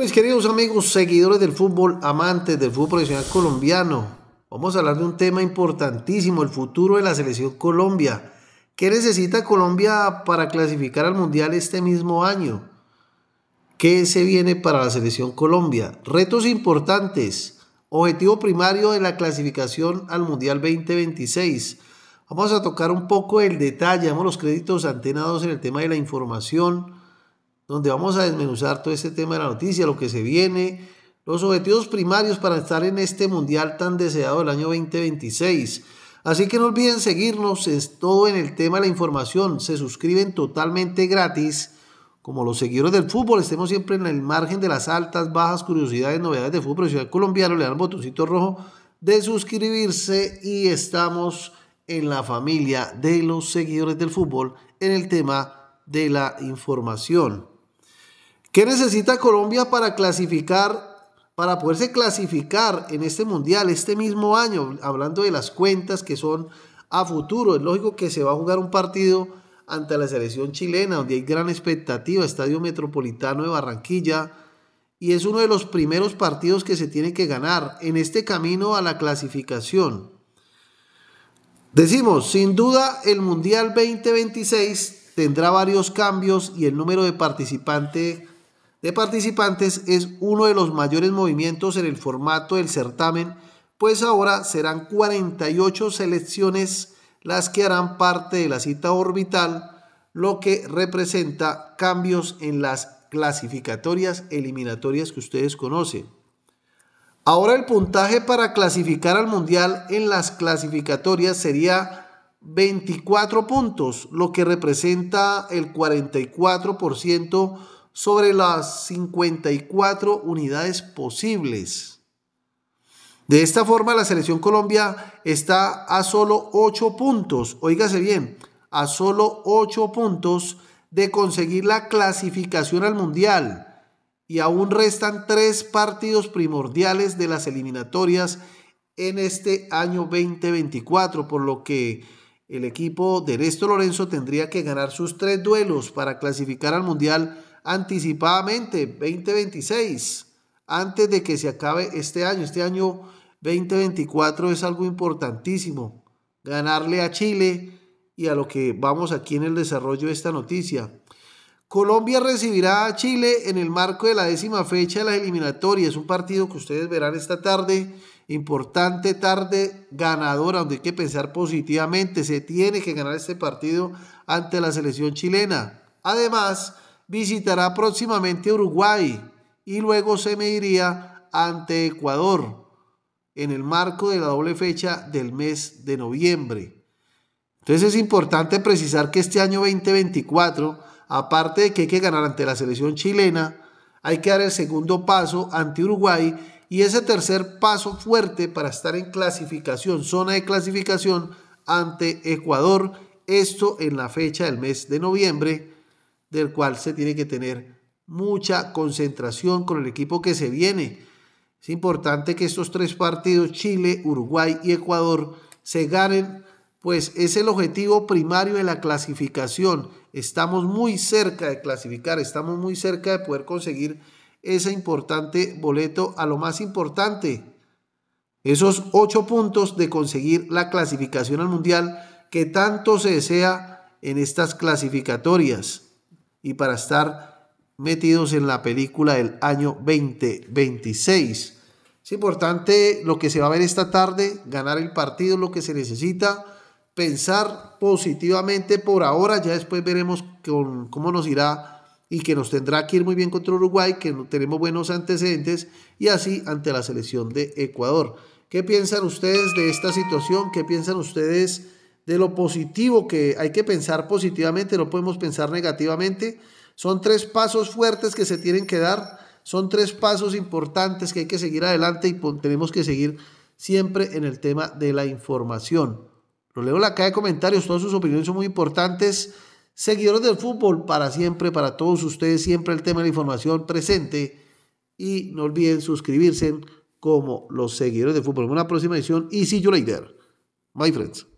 Mis queridos amigos, seguidores del fútbol, amantes del fútbol profesional colombiano, vamos a hablar de un tema importantísimo, el futuro de la selección Colombia. ¿Qué necesita Colombia para clasificar al Mundial este mismo año? ¿Qué se viene para la selección Colombia? Retos importantes. Objetivo primario de la clasificación al Mundial 2026. Vamos a tocar un poco el detalle, damos los créditos antenados en el tema de la información donde vamos a desmenuzar todo este tema de la noticia, lo que se viene, los objetivos primarios para estar en este mundial tan deseado del año 2026. Así que no olviden seguirnos, es todo en el tema de la información, se suscriben totalmente gratis. Como los seguidores del fútbol, estemos siempre en el margen de las altas, bajas, curiosidades, novedades de fútbol profesional colombiano, le dan el botoncito rojo de suscribirse y estamos en la familia de los seguidores del fútbol en el tema de la información. ¿Qué necesita Colombia para clasificar, para poderse clasificar en este mundial este mismo año? Hablando de las cuentas que son a futuro, es lógico que se va a jugar un partido ante la selección chilena, donde hay gran expectativa, Estadio Metropolitano de Barranquilla, y es uno de los primeros partidos que se tiene que ganar en este camino a la clasificación. Decimos, sin duda el Mundial 2026 tendrá varios cambios y el número de participantes de participantes es uno de los mayores movimientos en el formato del certamen, pues ahora serán 48 selecciones las que harán parte de la cita orbital, lo que representa cambios en las clasificatorias eliminatorias que ustedes conocen. Ahora el puntaje para clasificar al Mundial en las clasificatorias sería 24 puntos, lo que representa el 44% sobre las 54 unidades posibles. De esta forma, la selección Colombia está a solo 8 puntos, oígase bien, a solo 8 puntos de conseguir la clasificación al Mundial y aún restan tres partidos primordiales de las eliminatorias en este año 2024, por lo que el equipo de Ernesto Lorenzo tendría que ganar sus tres duelos para clasificar al Mundial anticipadamente 2026, antes de que se acabe este año. Este año 2024 es algo importantísimo. Ganarle a Chile y a lo que vamos aquí en el desarrollo de esta noticia. Colombia recibirá a Chile en el marco de la décima fecha de las eliminatorias. Un partido que ustedes verán esta tarde. Importante tarde ganadora, donde hay que pensar positivamente. Se tiene que ganar este partido ante la selección chilena. Además, visitará próximamente Uruguay y luego se mediría ante Ecuador en el marco de la doble fecha del mes de noviembre. Entonces es importante precisar que este año 2024, aparte de que hay que ganar ante la selección chilena, hay que dar el segundo paso ante Uruguay y ese tercer paso fuerte para estar en clasificación, zona de clasificación ante Ecuador, esto en la fecha del mes de noviembre del cual se tiene que tener mucha concentración con el equipo que se viene. Es importante que estos tres partidos, Chile, Uruguay y Ecuador, se ganen, pues es el objetivo primario de la clasificación. Estamos muy cerca de clasificar, estamos muy cerca de poder conseguir ese importante boleto a lo más importante. Esos ocho puntos de conseguir la clasificación al Mundial que tanto se desea en estas clasificatorias y para estar metidos en la película del año 2026. Es importante lo que se va a ver esta tarde, ganar el partido, lo que se necesita, pensar positivamente por ahora, ya después veremos cómo nos irá y que nos tendrá que ir muy bien contra Uruguay, que no tenemos buenos antecedentes y así ante la selección de Ecuador. ¿Qué piensan ustedes de esta situación? ¿Qué piensan ustedes de lo positivo que hay que pensar positivamente, no podemos pensar negativamente. Son tres pasos fuertes que se tienen que dar, son tres pasos importantes que hay que seguir adelante y tenemos que seguir siempre en el tema de la información. Lo leo en la caja de comentarios, todas sus opiniones son muy importantes. Seguidores del fútbol, para siempre, para todos ustedes, siempre el tema de la información presente. Y no olviden suscribirse como los seguidores del fútbol. una próxima edición, y see you later, my friends.